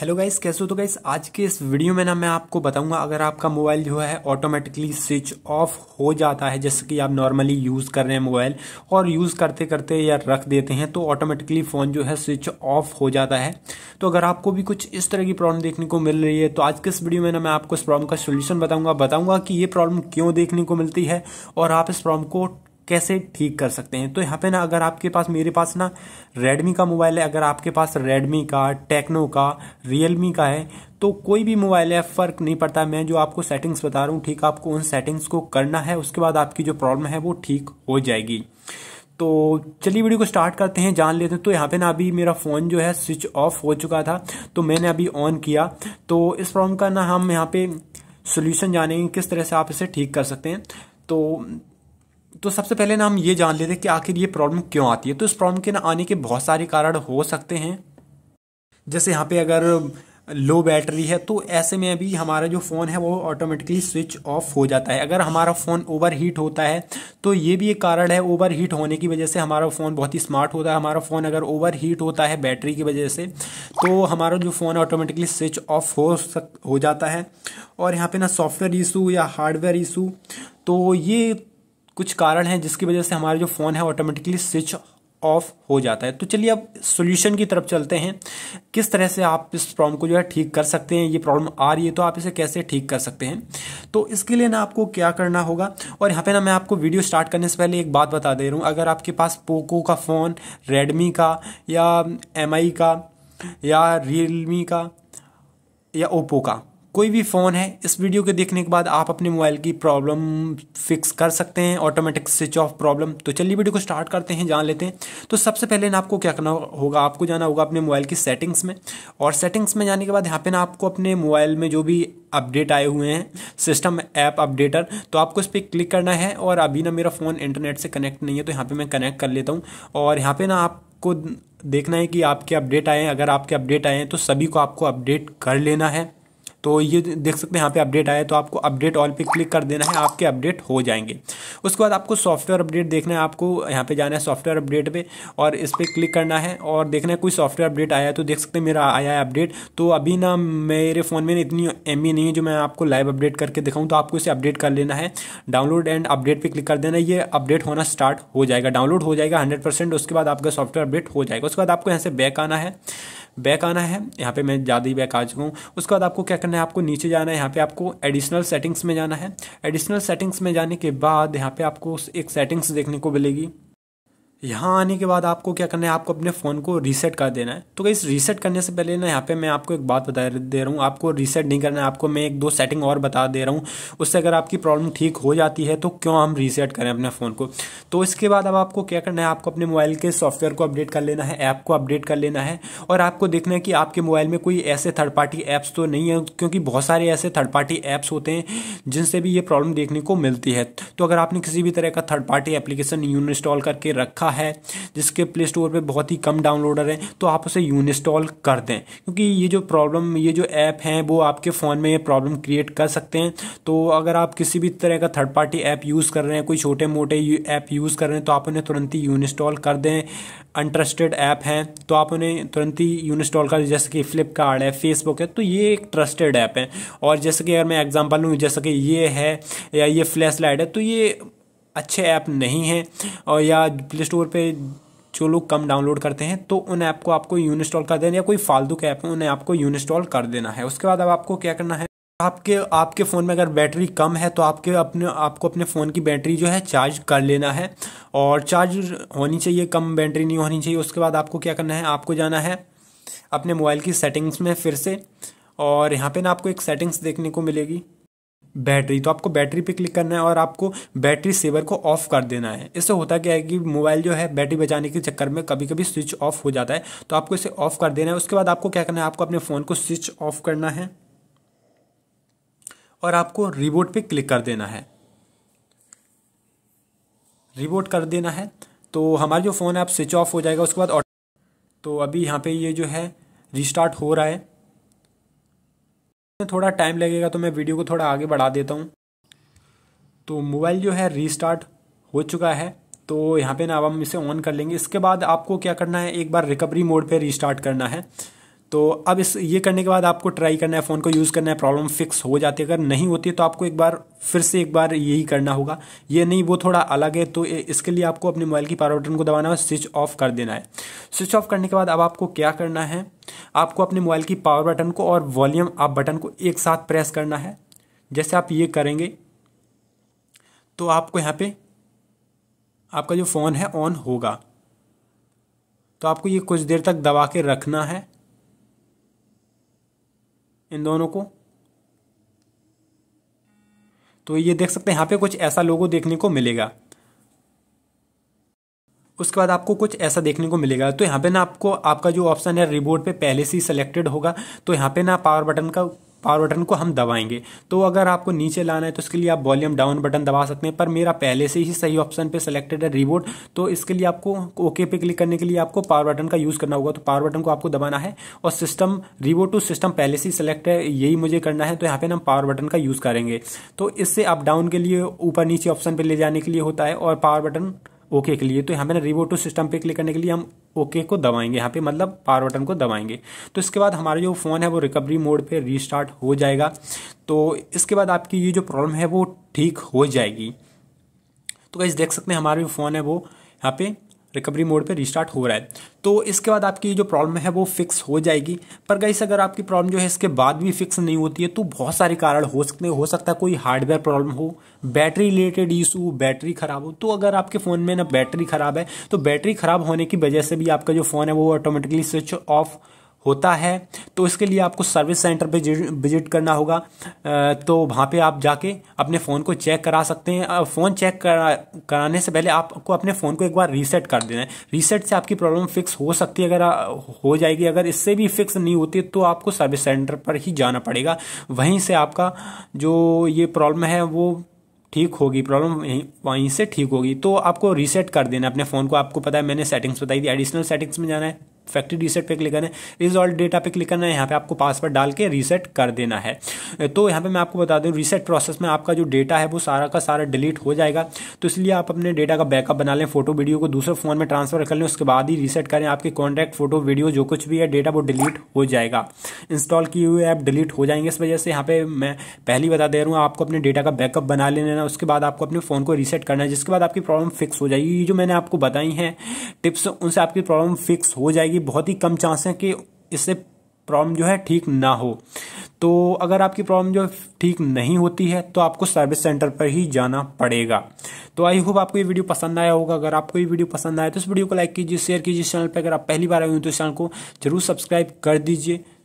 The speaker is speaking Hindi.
हेलो गाइस कैसे हो तो गाइस आज के इस वीडियो में ना मैं आपको बताऊंगा अगर आपका मोबाइल जो है ऑटोमेटिकली स्विच ऑफ हो जाता है जैसे कि आप नॉर्मली यूज़ कर रहे हैं मोबाइल और यूज़ करते करते या रख देते हैं तो ऑटोमेटिकली फ़ोन जो है स्विच ऑफ हो जाता है तो अगर आपको भी कुछ इस तरह की प्रॉब्लम देखने को मिल रही है तो आज के इस वीडियो में ना मैं आपको इस प्रॉब्लम का सोल्यूशन बताऊँगा बताऊँगा कि ये प्रॉब्लम क्यों देखने को मिलती है और आप इस प्रॉब्लम को कैसे ठीक कर सकते हैं तो यहाँ पे ना अगर आपके पास मेरे पास ना रेडमी का मोबाइल है अगर आपके पास रेडमी का टेक्नो का Realme का है तो कोई भी मोबाइल है फ़र्क नहीं पड़ता मैं जो आपको सेटिंग्स बता रहा हूँ ठीक आपको उन सेटिंग्स को करना है उसके बाद आपकी जो प्रॉब्लम है वो ठीक हो जाएगी तो चलिए वीडियो को स्टार्ट करते हैं जान लेते हैं तो यहाँ पे ना अभी मेरा फ़ोन जो है स्विच ऑफ हो चुका था तो मैंने अभी ऑन किया तो इस प्रॉब्लम का ना हम यहाँ पे सोल्यूशन जानेंगे किस तरह से आप इसे ठीक कर सकते हैं तो तो सबसे पहले ना हम ये जान लेते हैं कि आखिर ये प्रॉब्लम क्यों आती है तो इस प्रॉब्लम के ना आने के बहुत सारे कारण हो सकते हैं जैसे यहाँ पे अगर लो बैटरी है तो ऐसे में अभी हमारा जो फ़ोन है वो ऑटोमेटिकली स्विच ऑफ हो जाता है अगर हमारा फ़ोन ओवर हीट होता है तो ये भी एक कारण है ओवर हीट होने की वजह से हमारा फ़ोन बहुत ही स्मार्ट होता है हमारा फ़ोन अगर ओवर हीट होता है बैटरी की वजह से तो हमारा जो फ़ोन ऑटोमेटिकली स्विच ऑफ हो सक हो जाता है और यहाँ पे ना सॉफ्टवेयर इशू या हार्डवेयर इशू तो ये कुछ कारण हैं जिसकी वजह से हमारा जो फ़ोन है ऑटोमेटिकली स्विच ऑफ हो जाता है तो चलिए अब सोल्यूशन की तरफ चलते हैं किस तरह से आप इस प्रॉब्लम को जो है ठीक कर सकते हैं ये प्रॉब्लम आ रही है तो आप इसे कैसे ठीक कर सकते हैं तो इसके लिए ना आपको क्या करना होगा और यहाँ पे ना मैं आपको वीडियो स्टार्ट करने से पहले एक बात बता दे रहा हूँ अगर आपके पास पोको का फ़ोन रेडमी का या एम का या रियलमी का या ओप्पो का कोई भी फ़ोन है इस वीडियो के देखने के बाद आप अपने मोबाइल की प्रॉब्लम फिक्स कर सकते हैं ऑटोमेटिक स्विच ऑफ प्रॉब्लम तो चलिए वीडियो को स्टार्ट करते हैं जान लेते हैं तो सबसे पहले ना आपको क्या करना होगा आपको जाना होगा अपने मोबाइल की सेटिंग्स में और सेटिंग्स में जाने के बाद यहाँ पे ना आपको अपने मोबाइल में जो भी अपडेट आए हुए हैं सिस्टम ऐप अपडेटर तो आपको इस पर क्लिक करना है और अभी ना मेरा फ़ोन इंटरनेट से कनेक्ट नहीं है तो यहाँ पर मैं कनेक्ट कर लेता हूँ और यहाँ पर ना आपको देखना है कि आपके अपडेट आए हैं अगर आपके अपडेट आए हैं तो सभी को आपको अपडेट कर लेना है तो ये देख सकते हैं यहाँ पे अपडेट आया तो आपको अपडेट ऑल पे क्लिक कर देना है आपके अपडेट हो जाएंगे उसके बाद आपको सॉफ्टवेयर अपडेट देखना है आपको यहाँ पे जाना है सॉफ्टवेयर अपडेट पे और इस पर क्लिक करना है और देखना है कोई सॉफ्टवेयर अपडेट आया है तो देख सकते हैं मेरा आया है अपडेट तो अभी ना मेरे फ़ोन में इतनी एम नहीं है जो मैं आपको लाइव अपडेट करके दिखाऊँ तो आपको इसे अपडेट कर लेना है डाउनलोड एंड अपडेट पर क्लिक कर देना ये अपडेट होना स्टार्ट हो जाएगा डाउनलोड हो जाएगा हंड्रेड उसके बाद आपका सॉफ्टवेयर अपडेट हो जाएगा उसके बाद आपको यहाँ से बैक आना है बैक आना है यहाँ पे मैं ज़्यादा ही बैक आ चुका हूँ उसके बाद आपको क्या करना है करना है आपको नीचे जाना है यहाँ पे आपको एडिशनल सेटिंग्स में जाना है एडिशनल सेटिंग्स में जाने के बाद यहाँ पे आपको एक सेटिंग्स देखने को मिलेगी यहाँ आने के बाद आपको क्या करना है आपको अपने फ़ोन को रीसेट कर देना है तो इस रीसेट करने से पहले ना यहाँ पे मैं आपको एक बात बता दे रहा हूँ आपको रीसेट नहीं करना है आपको मैं एक दो सेटिंग और बता दे रहा हूँ उससे अगर आपकी प्रॉब्लम ठीक हो जाती है तो क्यों हम रीसेट करें अपने फ़ोन को तो इसके बाद अब आपको क्या करना है आपको अपने मोबाइल के सॉफ्टवेयर को अपडेट कर लेना है ऐप को अपडेट कर लेना है और आपको देखना है कि आपके मोबाइल में कोई ऐसे थर्ड पार्टी ऐप्स तो नहीं है क्योंकि बहुत सारे ऐसे थर्ड पार्टी ऐप्स होते हैं जिनसे भी ये प्रॉब्लम देखने को मिलती है तो अगर आपने किसी भी तरह का थर्ड पार्टी एप्लीकेशन इंस्टॉल करके रखा अच्छा है जिसके प्ले स्टोर पर बहुत ही कम डाउनलोडर हैं तो आप उसे इंस्टॉल कर दें क्योंकि ये जो प्रॉब्लम ये जो ऐप हैं वो आपके फ़ोन में ये प्रॉब्लम क्रिएट कर सकते हैं तो अगर आप किसी भी तरह का थर्ड पार्टी ऐप यूज़ कर रहे हैं कोई छोटे मोटे ऐप यूज़ कर रहे हैं तो आप उन्हें तुरंत ही इंस्टॉल कर दें अनट्रस्टेड ऐप हैं तो आप उन्हें तुरंत ही इंस्टॉल कर जैसे कि फ्लिपकार्ट है फेसबुक है तो ये एक ट्रस्टेड ऐप है और जैसे कि अगर मैं एग्जाम्पल लूँ जैसे कि ये है या ये फ्लैश लाइट है तो ये अच्छे ऐप नहीं हैं और या प्ले स्टोर पर जो लोग कम डाउनलोड करते हैं तो उन ऐप को आपको यू इंस्टॉल कर देना या कोई फालतू का ऐप है उन ऐप को यू इंस्टॉल कर देना है उसके बाद अब आपको क्या करना है आपके आपके फ़ोन में अगर बैटरी कम है तो आपके अपने आपको अपने फ़ोन की बैटरी जो है चार्ज कर लेना है और चार्ज होनी चाहिए कम बैटरी नहीं होनी चाहिए उसके बाद आपको क्या करना है आपको जाना है अपने मोबाइल की सेटिंग्स में फिर से और यहाँ पे ना आपको एक सेटिंग्स देखने को मिलेगी बैटरी तो आपको बैटरी पे क्लिक करना है और आपको बैटरी सेवर को ऑफ कर देना है इससे होता क्या है कि मोबाइल जो है बैटरी बचाने के चक्कर में कभी कभी स्विच ऑफ हो जाता है तो आपको इसे ऑफ कर देना है उसके बाद आपको क्या करना है आपको अपने फ़ोन को स्विच ऑफ करना है और आपको रिबोट पे क्लिक कर देना है रिबोट कर देना है तो हमारा जो फ़ोन है आप स्विच ऑफ हो जाएगा उसके बाद तो अभी यहाँ पे ये जो है रिस्टार्ट हो रहा है थोड़ा टाइम लगेगा तो मैं वीडियो को थोड़ा आगे बढ़ा देता हूँ तो मोबाइल जो है रीस्टार्ट हो चुका है तो यहाँ पे ना अब हम इसे ऑन कर लेंगे इसके बाद आपको क्या करना है एक बार रिकवरी मोड पे रीस्टार्ट करना है तो अब इस ये करने के बाद आपको ट्राई करना है फ़ोन को यूज़ करना है प्रॉब्लम फिक्स हो जाती है अगर नहीं होती है तो आपको एक बार फिर से एक बार यही करना होगा ये नहीं वो थोड़ा अलग है तो इसके लिए आपको अपने मोबाइल की पावर बटन को दबाना है स्विच ऑफ कर देना है स्विच ऑफ करने के बाद अब आपको क्या करना है आपको अपने मोबाइल की पावर बटन को और वॉल्यूम अप बटन को एक साथ प्रेस करना है जैसे आप ये करेंगे तो आपको यहाँ पे आपका जो फ़ोन है ऑन होगा तो आपको ये कुछ देर तक दबा के रखना है इन दोनों को तो ये देख सकते हैं यहाँ पे कुछ ऐसा लोगो देखने को मिलेगा उसके बाद आपको कुछ ऐसा देखने को मिलेगा तो यहाँ पे ना आपको आपका जो ऑप्शन है रिबोट पे पहले से ही सिलेक्टेड होगा तो यहाँ पे ना पावर बटन का पावर बटन को हम दबाएंगे तो अगर आपको नीचे लाना है तो इसके लिए आप वॉल्यूम डाउन बटन दबा सकते हैं पर मेरा पहले से ही सही ऑप्शन पे सिलेक्टेड है रिबोट तो इसके लिए आपको ओके पे क्लिक करने के लिए आपको पावर बटन का यूज़ करना होगा तो पावर बटन को आपको दबाना है और सिस्टम रिबोट टू सिस्टम पहले से ही सिलेक्ट है यही मुझे करना है तो यहाँ पे हम पावर बटन का यूज़ करेंगे तो इससे अप डाउन के लिए ऊपर नीचे ऑप्शन पर ले जाने के लिए होता है और पावर बटन ओके के लिए तो यहाँ पे ना रिवो टू सिस्टम पे क्लिक करने के लिए हम ओके को दबाएंगे यहाँ पे मतलब पावर बटन को दबाएंगे तो इसके बाद हमारा जो फ़ोन है वो रिकवरी मोड पे रीस्टार्ट हो जाएगा तो इसके बाद आपकी ये जो प्रॉब्लम है वो ठीक हो जाएगी तो कैसे देख सकते हैं हमारा जो फ़ोन है वो यहाँ पे रिकवरी मोड पे रिस्टार्ट हो रहा है तो इसके बाद आपकी जो प्रॉब्लम है वो फिक्स हो जाएगी पर गई अगर आपकी प्रॉब्लम जो है इसके बाद भी फिक्स नहीं होती है तो बहुत सारे कारण हो सकते हो सकता है कोई हार्डवेयर प्रॉब्लम हो बैटरी रिलेटेड इशू बैटरी ख़राब हो तो अगर आपके फ़ोन में ना बैटरी ख़राब है तो बैटरी ख़राब होने की वजह से भी आपका जो फ़ोन है वो ऑटोमेटिकली स्विच ऑफ होता है तो इसके लिए आपको सर्विस सेंटर पे विजिट करना होगा तो वहाँ पे आप जाके अपने फ़ोन को चेक करा सकते हैं फ़ोन चेक करा कराने से पहले आपको अपने फ़ोन को एक बार रीसेट कर देना है रीसेट से आपकी प्रॉब्लम फिक्स हो सकती है अगर हो जाएगी अगर इससे भी फिक्स नहीं होती तो आपको सर्विस सेंटर पर ही जाना पड़ेगा वहीं से आपका जो ये प्रॉब्लम है वो ठीक होगी प्रॉब्लम वहीं से ठीक होगी तो आपको रीसेट कर देना अपने फ़ोन को आपको पता है मैंने सेटिंग्स बताई थी एडिशनल सेटिंग्स में जाना है फैक्ट्री रीसेट पे क्लिक करना है रिजॉल्ट डेटा पे क्लिक करना है यहाँ पे आपको पासवर्ड डाल के रीसेट कर देना है तो यहाँ पे मैं आपको बता दूँ रीसेट प्रोसेस में आपका जो डेटा है वो सारा का सारा डिलीट हो जाएगा तो इसलिए आप अपने डेटा का बैकअप बना लें फोटो वीडियो को दूसरे फ़ोन में ट्रांसफर कर लें उसके बाद ही रीसेट करें आपके कॉन्टैक्ट फोटो वीडियो जो कुछ भी है डेटा वो डिलीट हो जाएगा इंस्टॉल किए हुए ऐप डिलीट हो जाएंगे इस वजह से यहाँ पे मैं पहली बता दे रहा हूँ आपको अपने डेटा का बैकअप बना लेना उसके बाद आपको अपने फ़ोन को रीसेट करना है जिसके बाद आपकी प्रॉब्लम फिक्स हो जाएगी ये जो मैंने आपको बताई है टिप्स उनसे आपकी प्रॉब्लम फिक्स हो जाएगी ये बहुत ही कम चांस है कि इससे प्रॉब्लम जो है ठीक ना हो तो अगर आपकी प्रॉब्लम जो ठीक नहीं होती है तो आपको सर्विस सेंटर पर ही जाना पड़ेगा तो आई होप आपको ये वीडियो पसंद आया होगा अगर आपको ये वीडियो पसंद आया तो इस वीडियो को लाइक कीजिए शेयर कीजिए चैनल पर अगर आप पहली बार आए हो तो चैनल को जरूर सब्सक्राइब कर दीजिए